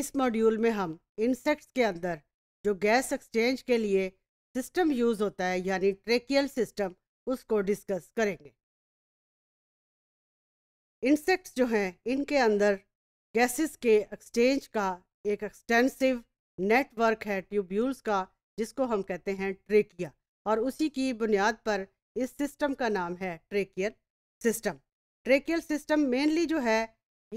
इस मॉड्यूल में हम इंसेक्ट्स के अंदर जो गैस एक्सचेंज के लिए सिस्टम यूज़ होता है यानी ट्रेकियल सिस्टम उसको डिस्कस करेंगे इंसेक्ट्स जो हैं इनके अंदर गैसेस के एक्सचेंज का एक एक्सटेंसिव नेटवर्क है ट्यूब्यूल्स का जिसको हम कहते हैं ट्रेकिया और उसी की बुनियाद पर इस सिस्टम का नाम है tracheal system tracheal system mainly जो है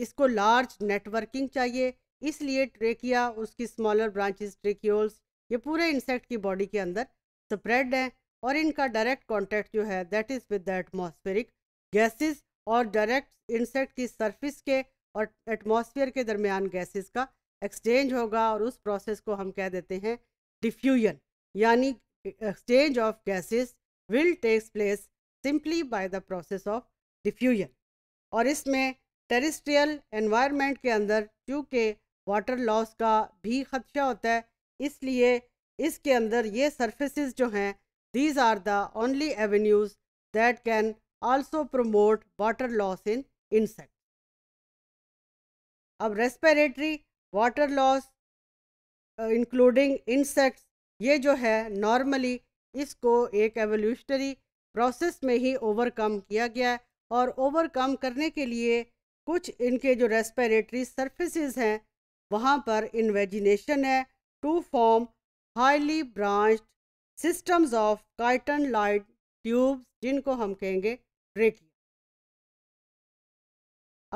इसको लार्ज नेटवर्किंग चाहिए इसलिए ट्रेकिया उसकी स्मॉलर ब्रांचेस ट्रेक्योल्स ये पूरे इंसेक्ट की बॉडी के अंदर स्प्रेड हैं और इनका डायरेक्ट कॉन्टैक्ट जो है that is with the atmospheric gases और डायरेक्ट इंसेक्ट की सर्फिस के और एटमोसफियर के दरमियान गैसेज का एक्सचेंज होगा और उस प्रोसेस को हम कह देते हैं डिफ्यूजन यानी exchange of gases will takes place simply by the process of diffusion और इसमें टेरिस्ट्रियल एनवायरनमेंट के अंदर चूँकि वाटर लॉस का भी ख़दशा होता है इसलिए इसके अंदर ये सर्फेसिस जो हैं these are the only avenues that can also promote water loss in insect अब respiratory water loss including insects ये जो है नॉर्मली इसको एक एवोल्यूशनरी प्रोसेस में ही ओवरकम किया गया है और ओवरकम करने के लिए कुछ इनके जो रेस्पिरेटरी सर्फेसिस हैं वहाँ पर इन्वेजिनेशन है to form highly branched systems of chitin lined tubes जिनको हम कहेंगे ट्रेकिया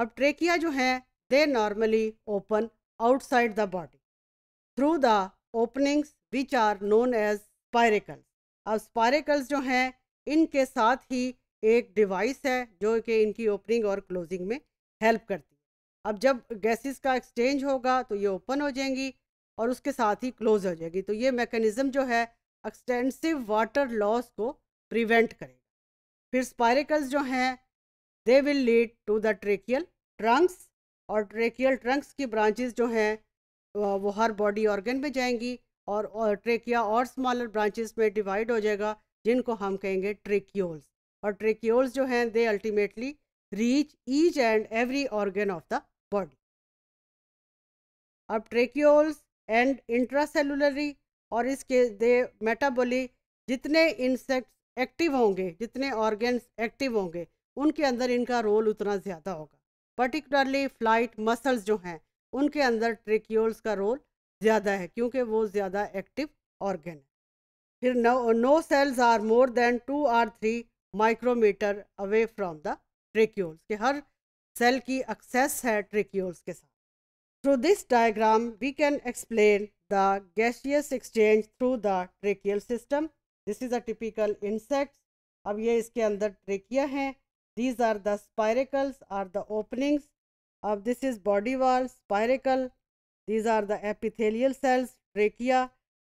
अब ट्रेकिया जो है they normally open outside the body through the openings which are known as spiracle अब स्पायरेकल्स जो हैं इनके साथ ही एक डिवाइस है जो कि इनकी ओपनिंग और क्लोजिंग में हेल्प करती अब जब गैसेस का एक्सचेंज होगा तो ये ओपन हो जाएंगी और उसके साथ ही क्लोज हो जाएगी तो ये मैकेनिज़्म जो है एक्सटेंसिव वाटर लॉस को प्रिवेंट करेगा फिर स्पायरिकल्स जो हैं they will lead to the tracheal trunks और ट्रेकियल ट्रंक्स की ब्रांचेस जो हैं वो हर बॉडी ऑर्गन में जाएंगी और, ट्रेकिया और स्मॉलर ब्रांचेस में डिवाइड हो जाएगा जिनको हम कहेंगे ट्रेक्योल्स और ट्रेक्योल्स जो हैं they ultimately reach each and every organ of the body अब ट्रेक्योल्स एंड इंट्रासेलुलरी और इसके दे मेटाबोली जितने इंसेक्ट्स एक्टिव होंगे जितने ऑर्गेन्स एक्टिव होंगे उनके अंदर इनका रोल उतना ज़्यादा होगा पर्टिकुलरली फ्लाइट मसल्स जो हैं उनके अंदर ट्रेक्योल्स का रोल ज़्यादा है क्योंकि वो ज़्यादा एक्टिव ऑर्गेन है फिर no no cells are more than two or three micrometre away from the tracheoles के हर सेल की एक्सेस है ट्रिक्यूल्स के साथ through this diagram we can explain the gaseous exchange through the tracheal system this is a typical insect अब ये इसके अंदर ट्रेकिया हैं these are the spiracles are the openings अब this is body wall spiracle these are the epithelial cells trachea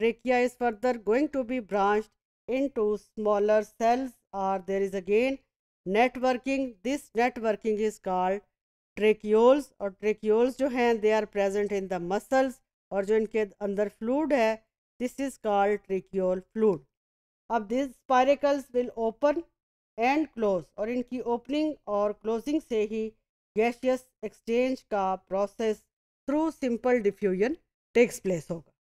trachea is further going to be branch into smaller cells or there is again networking this networking is called tracheoles और tracheoles जो हैं they are present in the muscles और जो इनके अंदर fluid है this is called tracheole fluid अब this spiracles will open and close और इनकी ओपनिंग और क्लोजिंग से ही गैशियस एक्सचेंज का process through simple diffusion takes place होगा